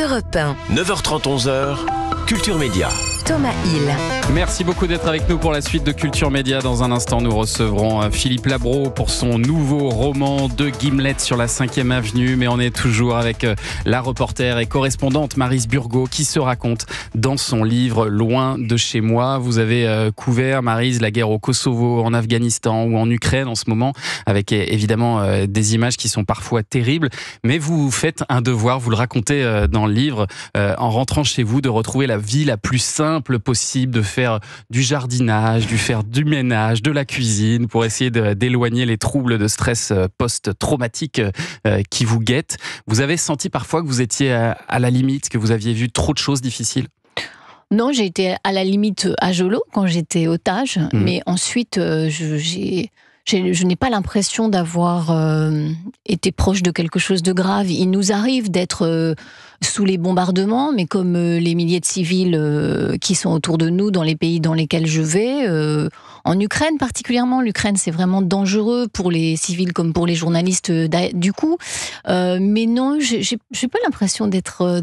9h30, 11h, Culture Média. Thomas Hill. Merci beaucoup d'être avec nous pour la suite de Culture Média. Dans un instant, nous recevrons euh, Philippe Labro pour son nouveau roman de Gimlet sur la 5e avenue. Mais on est toujours avec euh, la reporter et correspondante Marise Burgot qui se raconte dans son livre Loin de chez moi. Vous avez euh, couvert, Marise, la guerre au Kosovo, en Afghanistan ou en Ukraine en ce moment, avec évidemment des images qui sont parfois terribles. Mais vous faites un devoir, vous le racontez dans le livre, en rentrant chez vous, de retrouver la vie la plus simple possible, de faire du jardinage, du faire du ménage, de la cuisine, pour essayer d'éloigner les troubles de stress euh, post-traumatique euh, qui vous guettent. Vous avez senti parfois que vous étiez euh, à la limite, que vous aviez vu trop de choses difficiles non, j'ai été à la limite à Jolo quand j'étais otage, mmh. mais ensuite, j'ai je n'ai pas l'impression d'avoir euh, été proche de quelque chose de grave. Il nous arrive d'être euh, sous les bombardements, mais comme euh, les milliers de civils qui sont autour de nous dans les pays dans lesquels je vais, en Ukraine particulièrement, l'Ukraine c'est vraiment dangereux pour les civils comme pour les journalistes du coup. mais non, j'ai pas l'impression d'être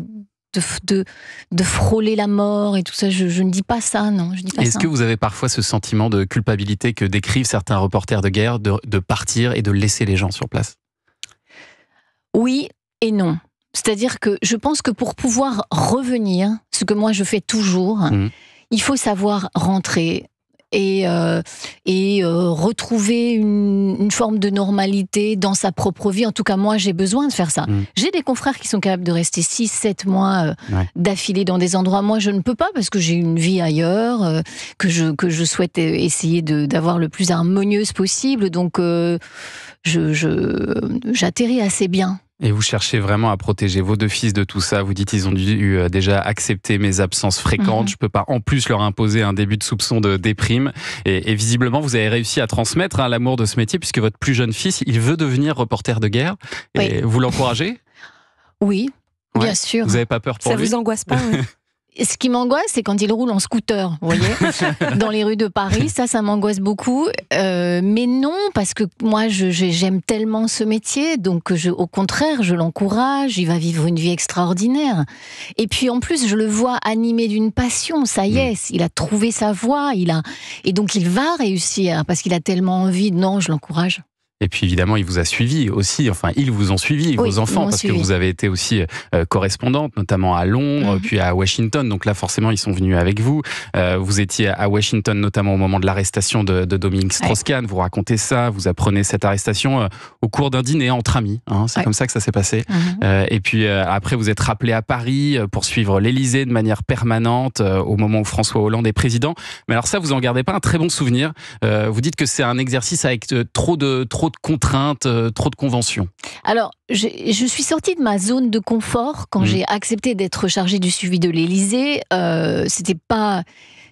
de, de, frôler la mort et tout ça. Je, ne dis pas ça, non. Je Est-ce que vous avez parfois ce sentiment de culpabilité que décrivent certains reporters de guerre, de, partir et de laisser les gens sur place Oui et non. C'est-à-dire que je pense que pour pouvoir revenir, ce que moi je fais toujours, mmh. il faut savoir rentrer et, euh, euh, retrouver une, forme de normalité dans sa propre vie. En tout cas, moi, j'ai besoin de faire ça. Mm. J'ai des confrères qui sont capables de rester 6, 7 mois euh, d'affilée dans des endroits. Moi, je ne peux pas parce que j'ai une vie ailleurs, que, je, que souhaite essayer d'avoir le plus harmonieuse possible. Donc, je j'atterris assez bien et vous cherchez vraiment à protéger vos deux fils de tout ça. Vous dites ils ont dû euh, déjà accepter mes absences fréquentes. Mhm. Je peux pas en plus leur imposer un début de soupçon de déprime. Et, visiblement, vous avez réussi à transmettre hein, l'amour de ce métier puisque votre plus jeune fils, il veut devenir reporter de guerre. Et vous l'encouragez Oui, bien sûr. Vous n'avez pas peur pour ça lui vous angoisse pas ce qui m'angoisse, c'est quand il roule en scooter, vous voyez, dans les rues de Paris. Ça, ça m'angoisse beaucoup. Euh, mais non, parce que moi, j'aime tellement ce métier, donc je, au contraire, je l'encourage. Il va vivre une vie extraordinaire. Et puis en plus, je le vois animé d'une passion. Ça y mm. est, il a trouvé sa voie. Il a et donc il va réussir parce qu'il a tellement envie. Non, je l'encourage. Et puis évidemment, il vous a suivi aussi, enfin, ils vous ont suivi, vos enfants, parce que vous avez été aussi euh, correspondante, notamment à Londres, mhm. puis à Washington. Donc là, forcément, ils sont venus avec vous. Euh, vous étiez à Washington, notamment au moment de l'arrestation de, de, Dominique Strauss-Kahn. Vous racontez ça, vous apprenez cette arrestation euh, au cours d'un dîner entre amis. Hein. C'est comme ça que ça s'est passé. Mhm. et puis après, vous êtes rappelé à Paris pour suivre l'Élysée de manière permanente au moment où François Hollande est président. Mais alors ça, vous en gardez pas un très bon souvenir. vous dites que c'est un exercice avec trop de trop de contraintes, euh, trop de conventions Alors, je, suis sortie de ma zone de confort quand mmh. j'ai accepté d'être chargée du suivi de l'Élysée. Euh, c'était pas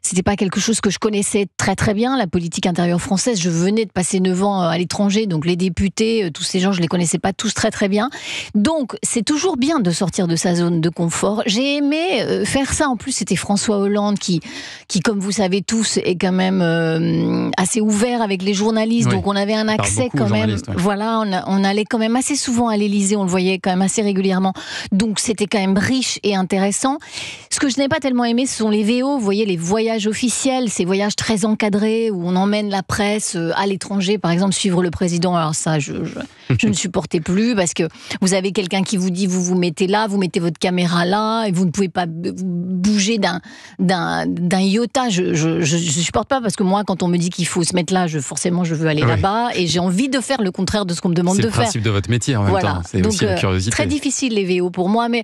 c'était pas quelque chose que je connaissais très très bien, la politique intérieure française. Je venais de passer 9 ans euh, à l'étranger, donc les députés, euh, tous ces gens, je les connaissais pas tous très très bien. Donc c'est toujours bien de sortir de sa zone de confort. J'ai aimé euh, faire ça. En plus, c'était François Hollande qui, qui, comme vous savez tous, est quand même assez ouvert avec les journalistes. Donc on avait un accès quand même. Voilà, on, allait quand même assez souvent à l'Élysée. On le voyait quand même assez régulièrement. Donc c'était quand même riche et intéressant. Ce que je n'ai pas tellement aimé, ce sont les VO. Vous voyez les voyages officiels, ces voyages très encadrés où on emmène la presse euh, à l'étranger, par exemple, suivre le président. Alors ça, je Je ne supportais plus parce que vous avez quelqu'un qui vous dit vous vous mettez là, vous mettez votre caméra là et vous ne pouvez pas bouger d'un d'un iota. Je, je, supporte pas parce que moi quand on me dit qu'il faut se mettre là, je forcément je veux aller là-bas et j'ai envie de faire le contraire de ce qu'on me demande de faire. C'est le principe de votre métier en même temps. C'est aussi une euh, curiosité. Très difficile les VO pour moi, mais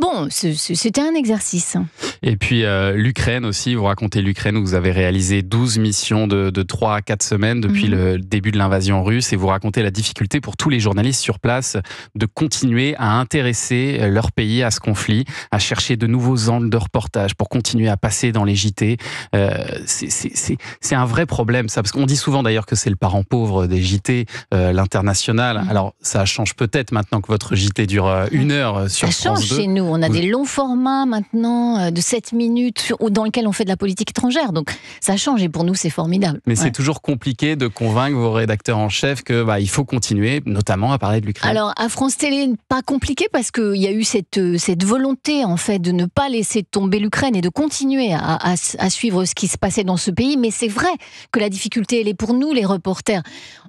bon, c'était un exercice. Et puis euh, l'Ukraine aussi. Vous racontez l'Ukraine où vous avez réalisé 12 missions de, de 3 à 4 semaines depuis mhm. le début de l'invasion russe et vous racontez la difficulté pour tous les journalistes sur place de continuer à intéresser euh, leur pays à ce conflit, à chercher de nouveaux angles de reportage pour continuer à passer dans les JT. Euh, c'est un vrai problème, ça, parce qu'on dit souvent d'ailleurs que c'est le parent pauvre des JT, euh, l'international. Mmh. Alors, ça change peut-être maintenant que votre JT dure mmh. une heure sur Ça change chez nous. On a des longs formats maintenant de 7 minutes dans lesquels on fait de la politique étrangère. Donc, ça change et pour nous, c'est formidable. Mais c'est toujours compliqué de convaincre vos rédacteurs en chef que bah, il faut continuer notamment à parler de l'Ukraine. Alors à France Télé, pas compliqué parce qu'il y a eu cette, euh, cette volonté en fait de ne pas laisser tomber l'Ukraine et de continuer à, suivre ce qui se passait dans ce pays. Mais c'est vrai que la difficulté, elle est pour nous les reporters.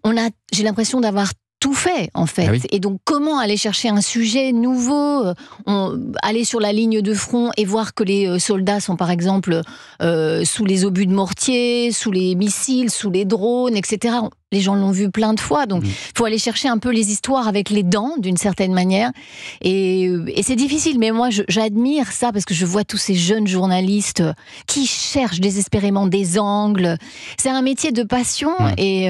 On a, j'ai l'impression d'avoir tout fait en fait. Ah et donc comment aller chercher un sujet nouveau, euh, aller sur la ligne de front et voir que les euh, soldats sont par exemple sous les obus de mortier, sous les missiles, sous les drones, etc les gens l'ont vu plein de fois. Donc, il mmh. faut aller chercher un peu les histoires avec les dents, d'une certaine manière. Et, euh, c'est difficile, mais moi, j'admire ça parce que je vois tous ces jeunes journalistes euh, qui cherchent désespérément des angles. C'est un métier de passion euh, et,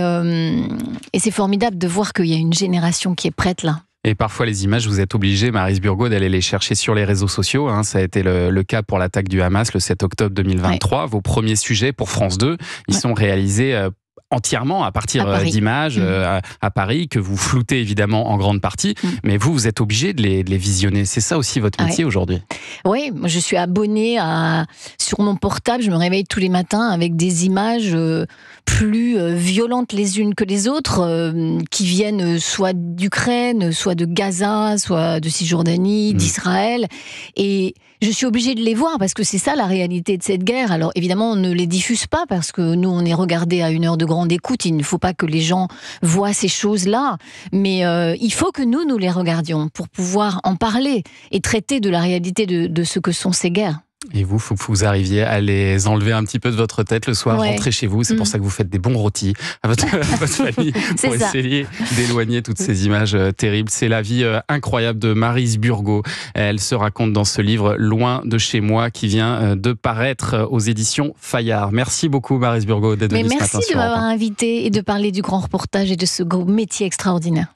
c'est formidable de voir qu'il y a une génération qui est prête là. Et parfois, les images, vous êtes obligé, Maris Burgo, d'aller les chercher sur les réseaux sociaux. Hein. Ça a été le, cas pour l'attaque du Hamas le 7 octobre 2023. Vos premiers sujets pour France 2, ils sont réalisés entièrement à partir euh, d'images mmh. euh, à, Paris que vous floutez évidemment en grande partie, mmh. mais vous, vous êtes obligé de les, visionner. C'est ça aussi votre ah métier aujourd'hui. Oui, je suis abonnée à... sur mon portable. Je me réveille tous les matins avec des images euh, plus violentes les unes que les autres, qui viennent soit d'Ukraine, soit de Gaza, soit de Cisjordanie, mmh. d'Israël. Et je suis obligée de les voir parce que c'est ça la réalité de cette guerre. Alors évidemment, on ne les diffuse pas parce que nous, on est regardé à une heure de grande écoute. Il ne faut pas que les gens voient ces choses-là. Mais euh, il faut que nous, nous les regardions pour pouvoir en parler et traiter de la réalité de ce que sont ces guerres. Et vous, il faut que vous arriviez à les enlever un petit peu de votre tête le soir, rentrer chez vous. C'est pour mm. ça que vous faites des bons rôtis à votre, famille pour essayer d'éloigner toutes ces images euh, terribles. C'est la vie euh, incroyable de Marise Burgo. Elle se raconte dans ce livre Loin de chez moi qui vient euh, de paraître aux éditions Fayard. Merci beaucoup Marise Burgo, d'être venue ce matin. Merci de m'avoir invité et de parler du grand reportage et de ce métier extraordinaire.